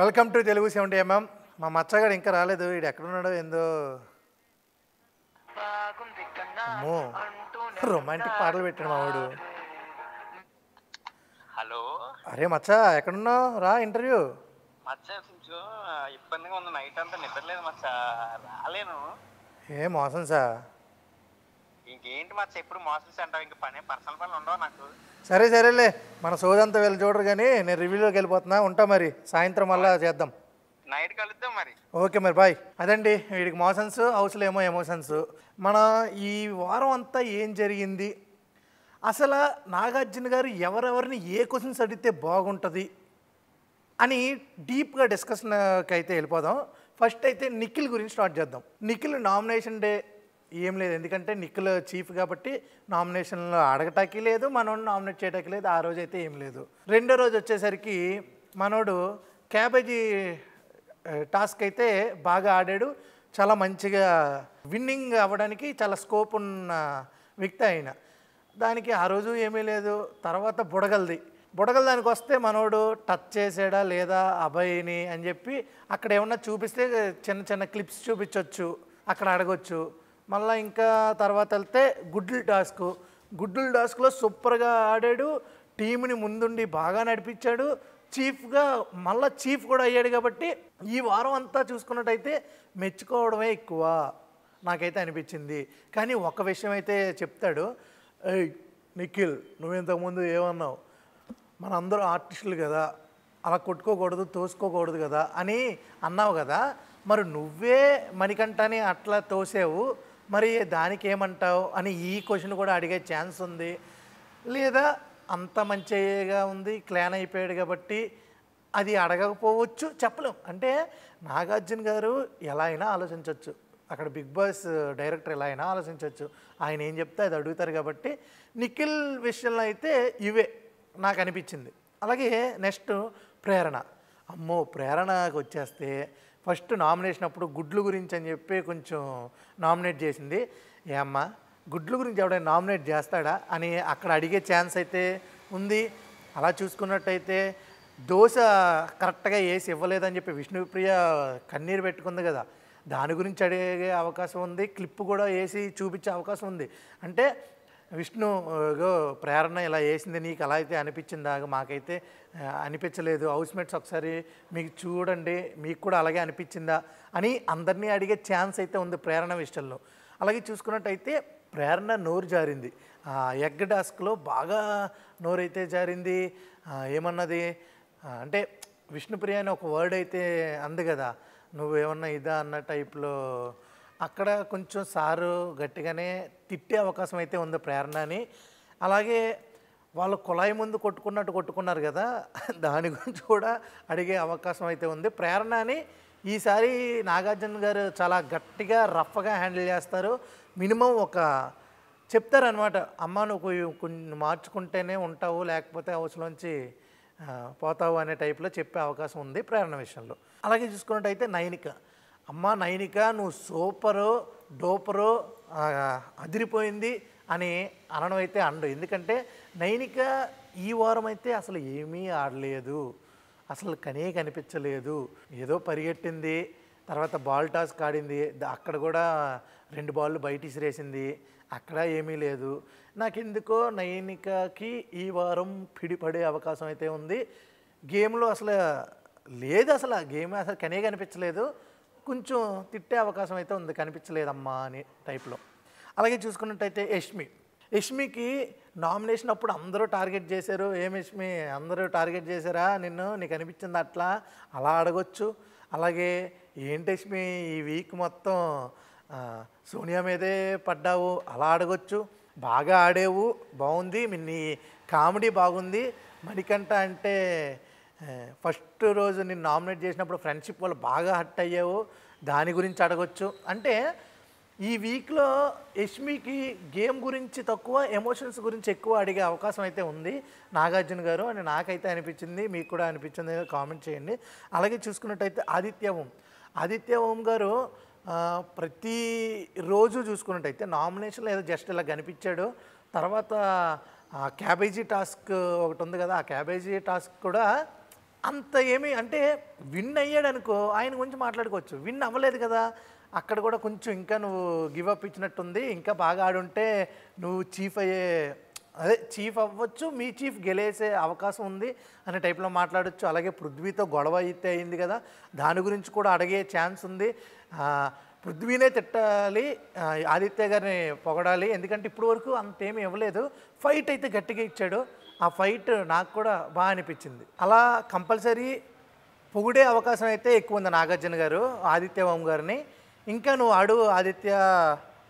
welcome to Telugu seventy MM మా మచ్చగాడు ఇంకా రాలేదు వీడు ఎక్కడున్నాడో ఏందో అమ్మో రొమాంటిక్ పాటలు పెట్టాడు వాడు హలో అరే మచ్చా ఎక్కడున్నావు రా ఇంటర్వ్యూ మచ్చ ఇబ్బందిగా ఉంది నైట్ అంతా నిద్రలేదు మచ్చా రాలేను ఏ మోసం సార్ ఇంకేంటి మచ్చ ఎప్పుడు మోసం సెంటర్ ఇంక పని పర్సనల్ పనులు ఉండవు నాకు సరే సరేలే మన సోదంతా వెళ్ళి చూడరు కానీ నేను రివ్యూలోకి వెళ్ళిపోతున్నా ఉంటా మరి సాయంత్రం మళ్ళా చేద్దాం నైట్ కలుద్దాం మరి ఓకే మరి బాయ్ అదండి వీడికి మోషన్స్ హౌస్లో ఏమో ఎమోషన్స్ మన ఈ వారం అంతా ఏం జరిగింది అసలు నాగార్జున గారు ఎవరెవరిని ఏ క్వశ్చన్స్ అడిగితే బాగుంటుంది అని డీప్గా డిస్కషన్కి అయితే వెళ్ళిపోదాం ఫస్ట్ అయితే నిఖిల్ గురించి స్టార్ట్ చేద్దాం నిఖిల్ నామినేషన్ డే ఏం లేదు ఎందుకంటే నిఖిల్ చీఫ్ కాబట్టి నామినేషన్లో అడగటాకి లేదు మనోడు నామినేట్ చేయటానికి లేదు ఆ రోజు అయితే ఏం లేదు రెండో రోజు వచ్చేసరికి మనోడు క్యాబేజీ టాస్క్ అయితే బాగా ఆడాడు చాలా మంచిగా విన్నింగ్ అవ్వడానికి చాలా స్కోప్ ఉన్న వ్యక్తి ఆయన దానికి ఆ రోజు ఏమీ లేదు తర్వాత బుడగల్ది బుడగల దానికి వస్తే మనోడు టచ్ చేసాడా లేదా అభయని అని చెప్పి అక్కడ ఏమన్నా చూపిస్తే చిన్న చిన్న క్లిప్స్ చూపించవచ్చు అక్కడ అడగొచ్చు మళ్ళీ ఇంకా తర్వాత వెళ్తే గుడ్ల టాస్క్ గుడ్డుల్ టాస్క్లో సూపర్గా ఆడాడు టీంని ముందుండి బాగా నడిపించాడు చీఫ్గా మళ్ళీ చీఫ్ కూడా అయ్యాడు కాబట్టి ఈ వారం అంతా చూసుకున్నట్టయితే మెచ్చుకోవడమే ఎక్కువ నాకైతే అనిపించింది కానీ ఒక విషయం అయితే చెప్తాడు నిఖిల్ నువ్వు ఇంతకుముందు ఏమన్నావు మనందరూ ఆర్టిస్టులు కదా అలా కొట్టుకోకూడదు తోసుకోకూడదు కదా అని అన్నావు కదా మరి నువ్వే మణికంఠని అట్లా తోసావు మరి దానికి ఏమంటావు అని ఈ క్వశ్చన్ కూడా అడిగే ఛాన్స్ ఉంది లేదా అంత మంచిగా ఉంది క్లాన్ అయిపోయాడు కాబట్టి అది అడగకపోవచ్చు చెప్పలేం అంటే నాగార్జున గారు ఎలా అయినా ఆలోచించవచ్చు అక్కడ బిగ్ బాస్ డైరెక్టర్ ఎలా అయినా ఆలోచించవచ్చు ఆయన ఏం చెప్తే అది అడుగుతారు కాబట్టి నిఖిల్ విషయంలో అయితే ఇవే నాకు అనిపించింది అలాగే నెక్స్ట్ ప్రేరణ అమ్మో ప్రేరణకు వచ్చేస్తే ఫస్ట్ నామినేషన్ అప్పుడు గుడ్లు గురించి అని చెప్పి కొంచెం నామినేట్ చేసింది ఏ అమ్మ గుడ్లు గురించి ఎవడైనా నామినేట్ చేస్తాడా అని అక్కడ అడిగే ఛాన్స్ అయితే ఉంది అలా చూసుకున్నట్టయితే దోశ కరెక్ట్గా వేసి ఇవ్వలేదని చెప్పి విష్ణుప్రియ కన్నీరు పెట్టుకుంది కదా దాని గురించి అడిగే అవకాశం ఉంది క్లిప్ కూడా వేసి చూపించే అవకాశం ఉంది అంటే విష్ణుగో ప్రేరణ ఇలా వేసింది నీకు అలా అయితే అనిపించిందా మాకైతే అనిపించలేదు హౌస్మేట్స్ ఒకసారి మీకు చూడండి మీకు కూడా అలాగే అనిపించిందా అని అందరినీ అడిగే ఛాన్స్ అయితే ఉంది ప్రేరణ విషయంలో అలాగే చూసుకున్నట్టయితే ప్రేరణ నోరు జారింది ఎగ్ డాస్క్లో బాగా నోరు అయితే జారింది ఏమన్నది అంటే విష్ణుప్రియ అని ఒక వర్డ్ అయితే అంది కదా నువ్వు ఏమన్నా ఇదా అన్న టైప్లో అక్కడ కొంచెం సారు గట్టిగానే తిట్టే అవకాశం అయితే ఉంది ప్రేరణని అలాగే వాళ్ళు కుళాయి ముందు కొట్టుకున్నట్టు కొట్టుకున్నారు కదా దాని గురించి కూడా అడిగే అవకాశం అయితే ఉంది ప్రేరణని ఈసారి నాగార్జున గారు చాలా గట్టిగా రఫ్గా హ్యాండిల్ చేస్తారు మినిమం ఒక చెప్తారనమాట అమ్మ నువ్వు కొన్ని మార్చుకుంటేనే ఉంటావు లేకపోతే అవసరంలోంచి పోతావు అనే టైప్లో చెప్పే అవకాశం ఉంది ప్రేరణ విషయంలో అలాగే చూసుకున్నట్టయితే నైనిక అమ్మ నయనిక నువ్వు సూపరు డోపరు అదిరిపోయింది అని అనడం అయితే అండు ఎందుకంటే నైనిక ఈ వారం అయితే అసలు ఏమీ ఆడలేదు అసలు కనే కనిపించలేదు ఏదో పరిగెట్టింది తర్వాత బాల్ టాస్ ఆడింది అక్కడ కూడా రెండు బాళ్ళు బయట ఇసిరేసింది అక్కడ ఏమీ లేదు నాకెందుకో నయనికకి ఈ వారం పిడిపడే అవకాశం అయితే ఉంది గేమ్లో అసలు లేదు అసలు గేమ్ అసలు కనే కనిపించలేదు కొంచెం తిట్టే అవకాశం అయితే ఉంది కనిపించలేదమ్మా అని టైప్లో అలాగే చూసుకున్నట్టయితే యష్మి యష్మికి నామినేషన్ అప్పుడు అందరూ టార్గెట్ చేశారు ఏం యష్మి అందరూ టార్గెట్ చేశారా నిన్ను నీకు అనిపించింది అట్లా అలా అడగొచ్చు అలాగే ఏంటి యష్మి ఈ వీక్ మొత్తం సోనియా మీదే పడ్డావు అలా అడగొచ్చు బాగా ఆడేవు బాగుంది నీ కామెడీ బాగుంది మణికంఠ అంటే ఫస్ట్ రోజు నేను నామినేట్ చేసినప్పుడు ఫ్రెండ్షిప్ వాళ్ళు బాగా హట్ అయ్యావు దాని గురించి అడగొచ్చు అంటే ఈ వీక్లో యష్మికి గేమ్ గురించి తక్కువ ఎమోషన్స్ గురించి ఎక్కువ అడిగే అవకాశం అయితే ఉంది నాగార్జున గారు అని నాకైతే అనిపించింది మీకు కూడా అనిపించింది కామెంట్ చేయండి అలాగే చూసుకున్నట్టయితే ఆదిత్య ఓం ఆదిత్య ఓం గారు ప్రతి రోజు చూసుకున్నట్టయితే నామినేషన్లో ఏదో జస్ట్ ఇలా కనిపించాడు తర్వాత క్యాబేజీ టాస్క్ ఒకటి ఉంది కదా ఆ క్యాబేజీ టాస్క్ కూడా అంత ఏమి అంటే విన్ అయ్యాడు అనుకో ఆయన గురించి మాట్లాడుకోవచ్చు విన్ అవ్వలేదు కదా అక్కడ కూడా కొంచెం ఇంకా నువ్వు గివ్ అప్ ఇచ్చినట్టుంది ఇంకా బాగా ఆడుంటే నువ్వు చీఫ్ అయ్యే అదే చీఫ్ అవ్వచ్చు మీ చీఫ్ గెలేసే అవకాశం ఉంది అనే టైప్లో మాట్లాడచ్చు అలాగే పృథ్వీతో గొడవ అయితే అయింది కదా దాని గురించి కూడా అడిగే ఛాన్స్ ఉంది పృథ్వీనే తిట్టాలి ఆదిత్య గారిని పొగడాలి ఎందుకంటే ఇప్పటి వరకు అంతేమీ ఇవ్వలేదు ఫైట్ అయితే గట్టిగా ఇచ్చాడు ఆ ఫైట్ నాకు కూడా బాగా అనిపించింది అలా కంపల్సరీ పొగిడే అవకాశం అయితే ఎక్కువ ఉంది నాగార్జున గారు ఆదిత్య ఓం గారిని ఇంకా నువ్వు ఆడు ఆదిత్య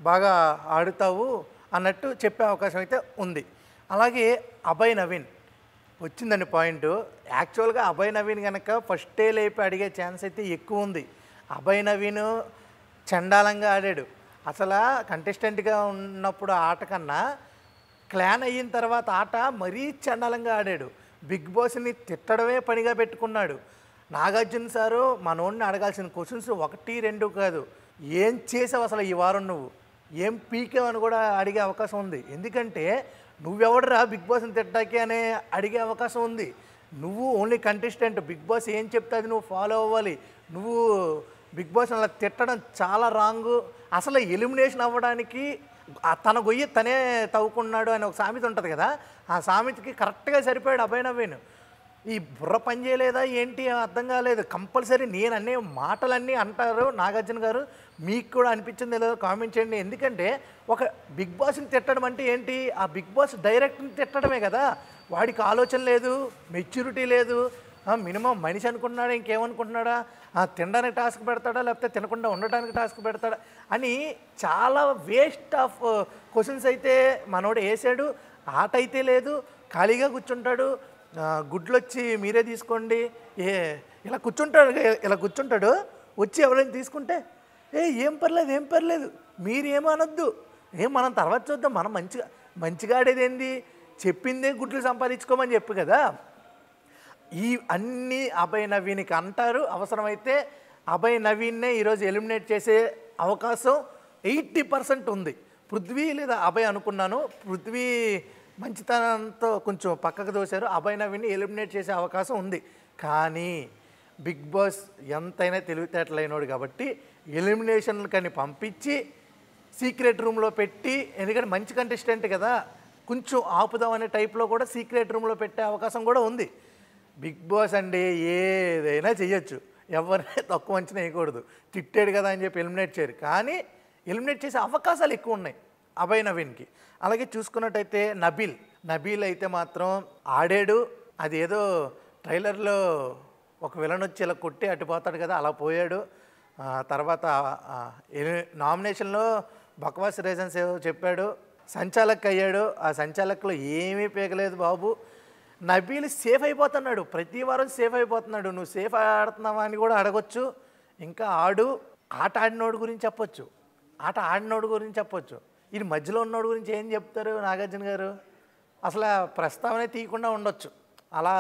బాగా ఆడుతావు అన్నట్టు చెప్పే అవకాశం అయితే ఉంది అలాగే అభయ్ నవీన్ వచ్చిందండి పాయింట్ యాక్చువల్గా అభయ్ నవీన్ కనుక ఫస్ట్ డే లేపి అడిగే ఛాన్స్ అయితే ఎక్కువ ఉంది అభయ్ నవీన్ చండాలంగా ఆడాడు అసలు కంటెస్టెంట్గా ఉన్నప్పుడు ఆట కన్నా క్లాన్ అయిన తర్వాత ఆట మరీ చండలంగా ఆడాడు బిగ్ బాస్ని తిట్టడమే పనిగా పెట్టుకున్నాడు నాగార్జున సారు మనోడిని అడగాల్సిన క్వశ్చన్స్ ఒకటి రెండు కాదు ఏం చేసావు అసలు ఈ వారం నువ్వు ఏం పీకే అని కూడా అడిగే అవకాశం ఉంది ఎందుకంటే నువ్వెవడరా బిగ్ బాస్ని తిట్టడానికి అనే అడిగే అవకాశం ఉంది నువ్వు ఓన్లీ కంటెస్టెంట్ బిగ్ బాస్ ఏం చెప్తే అది నువ్వు ఫాలో అవ్వాలి నువ్వు బిగ్ బాస్ అలా తిట్టడం చాలా రాంగ్ అసలు ఎలిమినేషన్ అవ్వడానికి తన గొయ్యి తనే తవ్వుకున్నాడు అని ఒక సామెత ఉంటుంది కదా ఆ సామెతకి కరెక్ట్గా సరిపోయాడు అభయ నవ్వేను ఈ బుర్ర పని చేయలేదా ఏంటి అర్థం కాలేదు కంపల్సరీ నేను అనే మాటలన్నీ అంటారు నాగార్జున గారు మీకు కూడా అనిపించింది లేదో కామెంట్ చేయండి ఎందుకంటే ఒక బిగ్ బాస్ని తిట్టడం అంటే ఏంటి ఆ బిగ్ బాస్ డైరెక్ట్ని తిట్టడమే కదా వాడికి ఆలోచన లేదు మెచ్యూరిటీ లేదు మినిమం మనిషి అనుకుంటున్నాడా ఇంకేమనుకుంటున్నాడా తినడానికి టాస్క్ పెడతాడా లేకపోతే తినకుండా ఉండటానికి టాస్క్ పెడతాడా అని చాలా వేస్ట్ ఆఫ్ క్వశ్చన్స్ అయితే మనోడు వేసాడు ఆట అయితే లేదు ఖాళీగా కూర్చుంటాడు గుడ్లు వచ్చి మీరే తీసుకోండి ఏ ఇలా కూర్చుంటాడు ఇలా కూర్చుంటాడు వచ్చి ఎవరైనా తీసుకుంటే ఏ ఏం పర్లేదు ఏం పర్లేదు మీరేమో అనొద్దు ఏం మనం తర్వాత చూద్దాం మనం మంచిగా మంచిగా ఆడేదేంది చెప్పిందే గుడ్లు సంపాదించుకోమని చెప్పి కదా ఈ అన్ని అభయ నవీనికి అంటారు అవసరమైతే అభయ నవీన్నే ఈరోజు ఎలిమినేట్ చేసే అవకాశం ఎయిటీ పర్సెంట్ ఉంది పృథ్వీ లేదా అభయ్ అనుకున్నాను పృథ్వీ మంచితనంతో కొంచెం పక్కకు దోశారు అభయ నవీన్ని ఎలిమినేట్ చేసే అవకాశం ఉంది కానీ బిగ్ బాస్ ఎంతైనా తెలివితేటలైనోడు కాబట్టి ఎలిమినేషన్లు కానీ పంపించి సీక్రెట్ రూమ్లో పెట్టి ఎందుకంటే మంచి కంటెస్టెంట్ కదా కొంచెం ఆపుదాం అనే టైప్లో కూడా సీక్రెట్ రూమ్లో పెట్టే అవకాశం కూడా ఉంది బిగ్ బాస్ అంటే ఏదైనా చేయొచ్చు ఎవరిని తక్కువ మంచిన వేయకూడదు తిట్టాడు కదా అని చెప్పి ఎలిమినేట్ చేయరు కానీ ఎలిమినేట్ చేసే అవకాశాలు ఎక్కువ ఉన్నాయి అభయ్ నవీన్కి అలాగే చూసుకున్నట్టయితే నబీల్ నబీల్ అయితే మాత్రం ఆడాడు అది ఏదో ట్రైలర్లో ఒక విలన్ వచ్చి ఇలా కొట్టి అటుపోతాడు కదా అలా పోయాడు తర్వాత నామినేషన్లో బకవాస్ రీజన్స్ ఏదో చెప్పాడు సంచాలక్ అయ్యాడు ఆ సంచాలక్లో ఏమీ పేగలేదు బాబు నబీలు సేఫ్ అయిపోతున్నాడు ప్రతి వారం సేఫ్ అయిపోతున్నాడు నువ్వు సేఫ్ ఆడుతున్నావా అని కూడా అడగొచ్చు ఇంకా ఆడు ఆట ఆడినోడు గురించి చెప్పొచ్చు ఆట ఆడినోడు గురించి చెప్పొచ్చు ఇది మధ్యలో ఉన్నోడు గురించి ఏం చెప్తారు నాగార్జున గారు అసలు ప్రస్తావన తీయకుండా ఉండొచ్చు అలా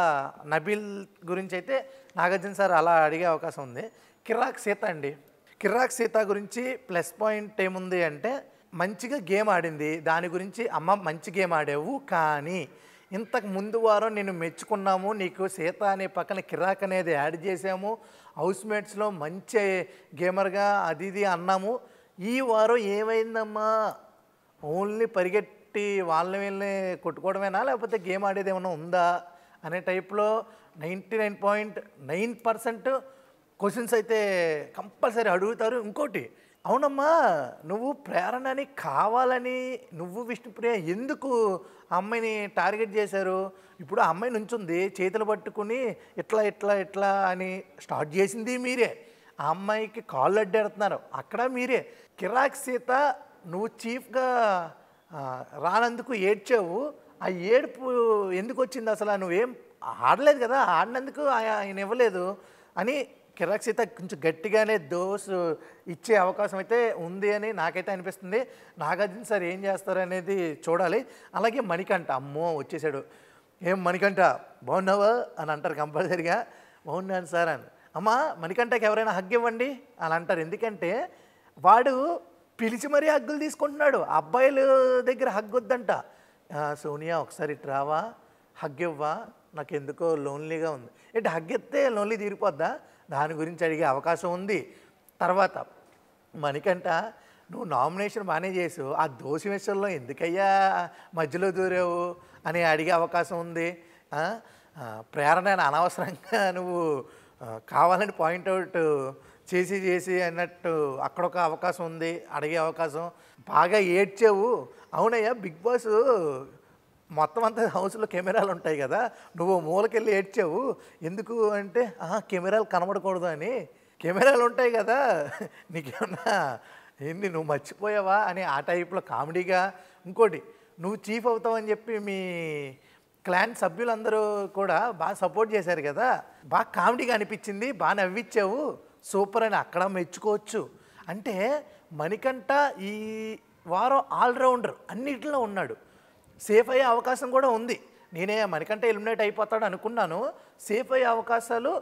నబీల్ గురించి అయితే నాగార్జున సార్ అలా అడిగే అవకాశం ఉంది కిరాక్ సీత అండి కిర్రాక్ సీత గురించి ప్లస్ పాయింట్ ఏముంది అంటే మంచిగా గేమ్ ఆడింది దాని గురించి అమ్మ మంచి గేమ్ ఆడావు కానీ ఇంతకు ముందు వారం నేను మెచ్చుకున్నాము నీకు సీత అనే పక్కన కిరాక్ అనేది యాడ్ చేసాము మేట్స్లో మంచి గేమర్గా అది ఇది అన్నాము ఈ వారం ఏమైందమ్మా ఓన్లీ పరిగెట్టి వాళ్ళని వీళ్ళని కొట్టుకోవడమేనా లేకపోతే గేమ్ ఆడేది ఏమైనా ఉందా అనే టైప్లో ninety nine point nine percent questions అయితే కంపల్సరీ అడుగుతారు ఇంకోటి అవునమ్మా నువ్వు ప్రేరణని కావాలని నువ్వు విష్ణుప్రియ ఎందుకు అమ్మాయిని టార్గెట్ చేశారు ఇప్పుడు ఆ అమ్మాయి నుంచుంది చేతులు పట్టుకుని ఇట్లా ఇట్లా ఇట్లా అని స్టార్ట్ చేసింది మీరే ఆ అమ్మాయికి కాళ్ళు అడ్డేడుతున్నారు అక్కడ మీరే కిరాక్ సీత నువ్వు చీఫ్గా రానందుకు ఏడ్చావు ఆ ఏడుపు ఎందుకు వచ్చింది అసలు నువ్వేం ఆడలేదు కదా ఆడినందుకు ఆయన ఇవ్వలేదు అని కిరాక్ సీత కొంచెం గట్టిగానే దోస్ ఇచ్చే అవకాశం అయితే ఉంది అని నాకైతే అనిపిస్తుంది నాగార్జున సార్ ఏం చేస్తారనేది చూడాలి అలాగే మణికంట అమ్మో వచ్చేసాడు ఏం మణికంట బాగున్నావా అని అంటారు కంపల్సరిగా బాగున్నాను సార్ అని అమ్మ మణికంటకి ఎవరైనా హగ్ ఇవ్వండి అని అంటారు ఎందుకంటే వాడు పిలిచి మరీ హగ్గులు తీసుకుంటున్నాడు అబ్బాయిల దగ్గర హగ్ వద్దంట సోనియా ఒకసారి ఇటు రావా హగ్ ఇవ్వా నాకు ఎందుకో లోన్లీగా ఉంది ఏంటి హగ్గెత్తే లోన్లీ తీరిపోద్దా దాని గురించి అడిగే అవకాశం ఉంది తర్వాత మనకంట నువ్వు నామినేషన్ మానే చేసు ఆ దోషి విషయంలో ఎందుకయ్యా మధ్యలో దూరావు అని అడిగే అవకాశం ఉంది ప్రేరణ అనవసరంగా నువ్వు కావాలని పాయింట్అవుట్ చేసి చేసి అన్నట్టు అక్కడ ఒక అవకాశం ఉంది అడిగే అవకాశం బాగా ఏడ్చావు అవునయ్యా బిగ్ బాస్ మొత్తం అంతా హౌస్లో కెమెరాలు ఉంటాయి కదా నువ్వు మూలకెళ్ళి ఏడ్చావు ఎందుకు అంటే కెమెరాలు కనబడకూడదు అని కెమెరాలు ఉంటాయి కదా నీకేమన్నా ఏంది నువ్వు మర్చిపోయావా అని ఆ టైప్లో కామెడీగా ఇంకోటి నువ్వు చీఫ్ అవుతావని చెప్పి మీ క్లాన్ సభ్యులందరూ కూడా బాగా సపోర్ట్ చేశారు కదా బాగా కామెడీగా అనిపించింది బాగా నవ్విచ్చావు సూపర్ అని అక్కడ మెచ్చుకోవచ్చు అంటే మణికంఠ ఈ వారం ఆల్రౌండర్ అన్నిటిలో ఉన్నాడు సేఫ్ అయ్యే అవకాశం కూడా ఉంది నేనే మనకంటే ఎలిమినేట్ అయిపోతాడు అనుకున్నాను సేఫ్ అయ్యే అవకాశాలు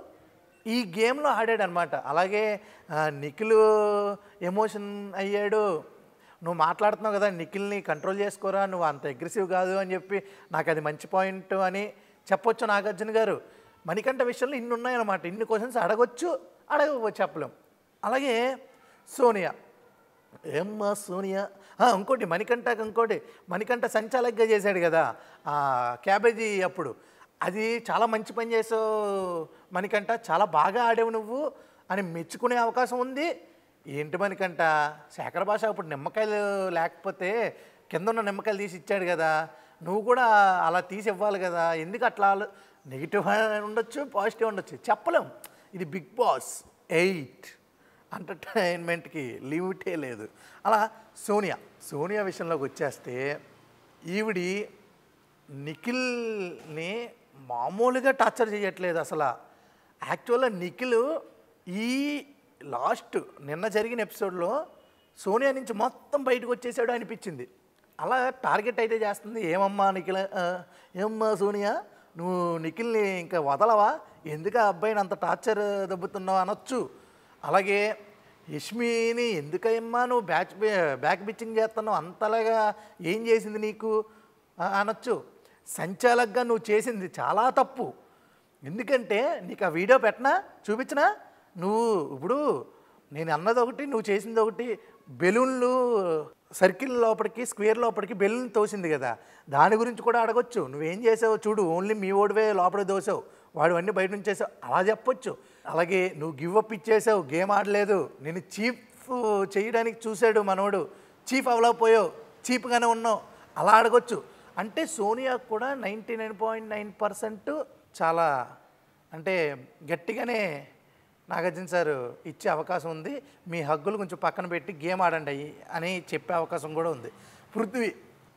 ఈ గేమ్లో ఆడాడు అనమాట అలాగే నిఖిల్ ఎమోషన్ అయ్యాడు నువ్వు మాట్లాడుతున్నావు కదా నిఖిల్ని కంట్రోల్ చేసుకోరా నువ్వు అంత అగ్రెసివ్ కాదు అని చెప్పి నాకు అది మంచి పాయింట్ అని చెప్పొచ్చు నాగార్జున గారు మణికంఠ విషయంలో ఇన్ని ఉన్నాయన్నమాట ఇన్ని క్వశ్చన్స్ అడగొచ్చు అడగ చెప్పలేం అలాగే సోనియా ఏమ్మా సోనియా ఇంకోటి మణికంఠ ఇంకోటి మణికంఠ సంచాలకగా చేశాడు కదా క్యాబేజీ అప్పుడు అది చాలా మంచి పని చేసావు మణికంఠ చాలా బాగా ఆడావు నువ్వు అని మెచ్చుకునే అవకాశం ఉంది ఏంటి మణికంఠ శేఖర భాష అప్పుడు నిమ్మకాయలు లేకపోతే కింద ఉన్న నిమ్మకాయలు తీసి ఇచ్చాడు కదా నువ్వు కూడా అలా తీసి ఇవ్వాలి కదా ఎందుకు అట్లా నెగిటివ్ ఉండొచ్చు పాజిటివ్ ఉండొచ్చు చెప్పలేం ఇది బిగ్ బాస్ ఎయిట్ ఎంటర్టైన్మెంట్కి లిమిటే లేదు అలా సోనియా సోనియా విషయంలోకి వచ్చేస్తే ఈవిడి నిఖిల్ని మామూలుగా టార్చర్ చేయట్లేదు అసలు యాక్చువల్గా నిఖిల్ ఈ లాస్ట్ నిన్న జరిగిన ఎపిసోడ్లో సోనియా నుంచి మొత్తం బయటకు వచ్చేసాడు అనిపించింది అలా టార్గెట్ అయితే చేస్తుంది ఏమమ్మా నిఖిల్ ఏమమ్మా సోనియా నువ్వు నిఖిల్ని ఇంకా వదలవా ఎందుకు ఆ అబ్బాయిని అంత టార్చర్ దెబ్బతున్నావు అనొచ్చు అలాగే యష్మిని ఎందుకయ్యమ్మా నువ్వు బ్యాక్ బ్యాక్ పిచ్చింగ్ చేస్తున్నావు అంతలాగా ఏం చేసింది నీకు అనొచ్చు సంచాలకుగా నువ్వు చేసింది చాలా తప్పు ఎందుకంటే నీకు ఆ వీడియో పెట్టనా చూపించినా నువ్వు ఇప్పుడు నేను అన్నది ఒకటి నువ్వు చేసింది ఒకటి బెలూన్లు సర్కిల్ లోపలికి స్క్వేర్ లోపలికి బెలూన్ తోసింది కదా దాని గురించి కూడా అడగొచ్చు నువ్వేం చేసావు చూడు ఓన్లీ మీ ఓడివే లోపల దోసావు వాడు అన్నీ బయట నుంచి చేసావు అలా చెప్పొచ్చు అలాగే నువ్వు గివ్ అప్ ఇచ్చేసావు గేమ్ ఆడలేదు నేను చీఫ్ చేయడానికి చూశాడు మనోడు చీఫ్ అవలేకపోయావు చీప్గానే ఉన్నావు అలా అడగొచ్చు అంటే సోనియా కూడా ninety nine point nine percent చాలా అంటే గట్టిగానే నాగార్జున సార్ ఇచ్చే అవకాశం ఉంది మీ హగ్గులు కొంచెం పక్కన పెట్టి గేమ్ ఆడండి అయ్యి అని చెప్పే అవకాశం కూడా ఉంది పృథ్వీ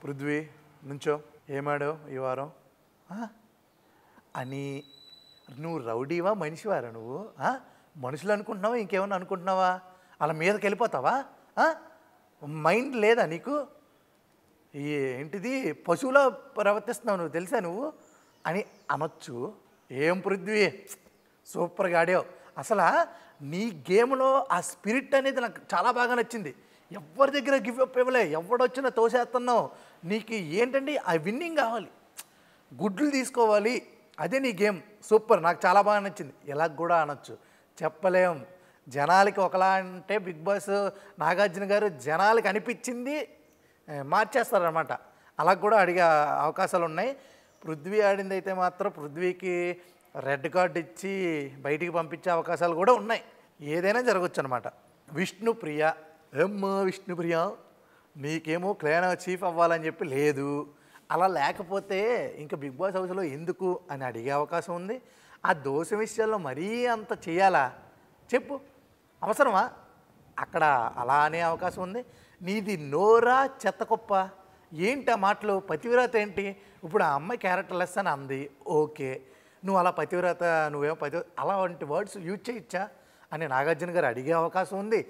పృథ్వీ నుంచో ఏమాడో ఈ వారం అని నువ్వు రౌడీవా మనిషివారా నువ్వు మనుషులు అనుకుంటున్నావా ఇంకేమన్నా అనుకుంటున్నావా అలా మీదకి వెళ్ళిపోతావా మైండ్ లేదా నీకు ఏంటిది పశువులా ప్రవర్తిస్తున్నావు నువ్వు తెలుసా నువ్వు అని అనొచ్చు ఏం పృథ్వీ సూపర్గా ఆడావు అసలు నీ గేమ్లో ఆ స్పిరిట్ అనేది నాకు చాలా బాగా నచ్చింది ఎవరి దగ్గర గివ్ అప్ ఇవ్వలే ఎవడొచ్చినా తోసేస్తున్నావు నీకు ఏంటండి ఆ విన్నింగ్ కావాలి గుడ్లు తీసుకోవాలి అదే నీ గేమ్ సూపర్ నాకు చాలా బాగా నచ్చింది ఎలాగ కూడా అనొచ్చు చెప్పలేం జనాలకి ఒకలా అంటే బిగ్ బాస్ నాగార్జున గారు జనాలకి అనిపించింది మార్చేస్తారనమాట అలా కూడా అడిగే అవకాశాలు ఉన్నాయి పృథ్వీ ఆడింది అయితే మాత్రం పృథ్వీకి రెడ్ కార్డ్ ఇచ్చి బయటికి పంపించే అవకాశాలు కూడా ఉన్నాయి ఏదైనా జరగచ్చు అనమాట విష్ణుప్రియ ఎమ్మ విష్ణుప్రియ నీకేమో క్లేనా చీఫ్ అవ్వాలని చెప్పి లేదు అలా లేకపోతే ఇంకా బిగ్ బాస్ హౌస్లో ఎందుకు అని అడిగే అవకాశం ఉంది ఆ దోష విషయాల్లో మరీ అంత చేయాలా చెప్పు అవసరమా అక్కడ అలా అనే అవకాశం ఉంది నీది నోరా చెత్తకొప్ప ఏంటి ఆ మాటలు పతివ్రత ఏంటి ఇప్పుడు ఆ అమ్మాయి క్యారెక్టర్ లెస్ అని అంది ఓకే నువ్వు అలా పతివ్రత నువ్వేమో పతి అలా వంటి వర్డ్స్ యూజ్ చేయొచ్చా అని నాగార్జున గారు అడిగే అవకాశం ఉంది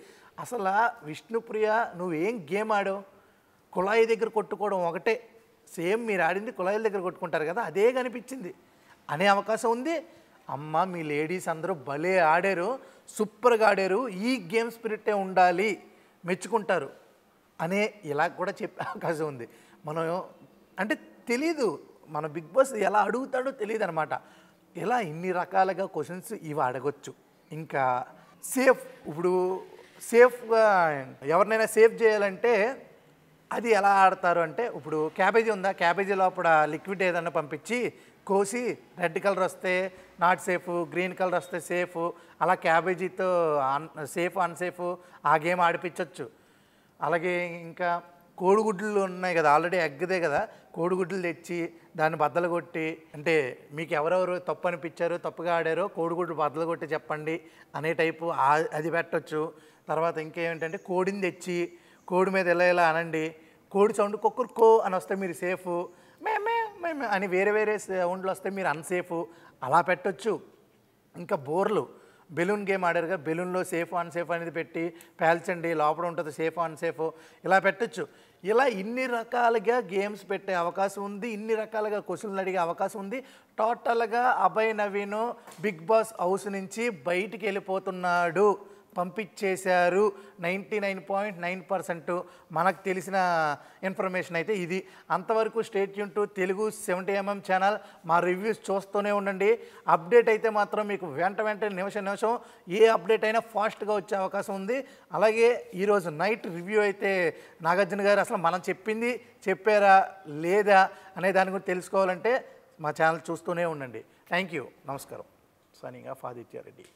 అసలు విష్ణుప్రియ నువ్వేం గేమ్ ఆడావు కుళాయి దగ్గర కొట్టుకోవడం ఒకటే సేమ్ మీరు ఆడింది కుళాయిల దగ్గర కొట్టుకుంటారు కదా అదే కనిపించింది అనే అవకాశం ఉంది అమ్మ మీ లేడీస్ అందరూ భలే ఆడారు సూపర్గా ఆడారు ఈ గేమ్ స్పిరిటే ఉండాలి మెచ్చుకుంటారు అనే ఇలా కూడా చెప్పే అవకాశం ఉంది మనం అంటే తెలీదు మన బిగ్ బాస్ ఎలా అడుగుతాడో తెలియదు అనమాట ఇలా ఇన్ని రకాలుగా క్వశ్చన్స్ ఇవి అడగొచ్చు ఇంకా సేఫ్ ఇప్పుడు సేఫ్గా ఎవరినైనా సేఫ్ చేయాలంటే అది ఎలా ఆడతారు అంటే ఇప్పుడు క్యాబేజీ ఉందా క్యాబేజీ లోపల లిక్విడ్ ఏదైనా పంపించి కోసి రెడ్ కలర్ వస్తే నాట్ సేఫ్ గ్రీన్ కలర్ వస్తే సేఫ్ అలా క్యాబేజీతో అన్ సేఫ్ అన్సేఫ్ ఆ గేమ్ ఆడిపించవచ్చు అలాగే ఇంకా కోడిగుడ్లు ఉన్నాయి కదా ఆల్రెడీ ఎగ్గదే కదా కోడిగుడ్లు తెచ్చి దాన్ని బద్దలు కొట్టి అంటే మీకు ఎవరెవరు తప్పు అనిపించారు తప్పుగా ఆడారో కోడిగుడ్లు బద్దలు కొట్టి చెప్పండి అనే టైపు అది పెట్టచ్చు తర్వాత ఇంకేమిటంటే కోడిని తెచ్చి కోడి మీద ఇలా ఇలా అనండి కోడి సౌండ్ కో అని వస్తే మీరు సేఫ్ మేమే మేమే అని వేరే వేరే సౌండ్లు వస్తే మీరు అన్సేఫ్ అలా పెట్టొచ్చు ఇంకా బోర్లు బెలూన్ గేమ్ ఆడారుగా బెలూన్లో సేఫ్ అన్సేఫ్ అనేది పెట్టి పేల్చండి లోపల ఉంటుంది సేఫ్ అన్సేఫ్ ఇలా పెట్టచ్చు ఇలా ఇన్ని రకాలుగా గేమ్స్ పెట్టే అవకాశం ఉంది ఇన్ని రకాలుగా క్వశ్చన్లు అడిగే అవకాశం ఉంది టోటల్గా Abhay Naveen Bigg Boss house నుంచి బయటికి వెళ్ళిపోతున్నాడు పంపించేశారు ninety nine point nine percent మనకు తెలిసిన ఇన్ఫర్మేషన్ అయితే ఇది అంతవరకు స్టేట్ యూన్ తెలుగు సెవెంటీ ఎంఎం ఛానల్ మా రివ్యూస్ చూస్తూనే ఉండండి అప్డేట్ అయితే మాత్రం మీకు వెంట వెంటనే నిమిషం నిమిషం ఏ అప్డేట్ అయినా ఫాస్ట్గా వచ్చే అవకాశం ఉంది అలాగే ఈరోజు నైట్ రివ్యూ అయితే నాగార్జున గారు అసలు మనం చెప్పింది చెప్పారా లేదా అనే దాని గురించి తెలుసుకోవాలంటే మా ఛానల్ చూస్తూనే ఉండండి థ్యాంక్ యూ నమస్కారం సనీగా ఫాదిత్యారెడ్డి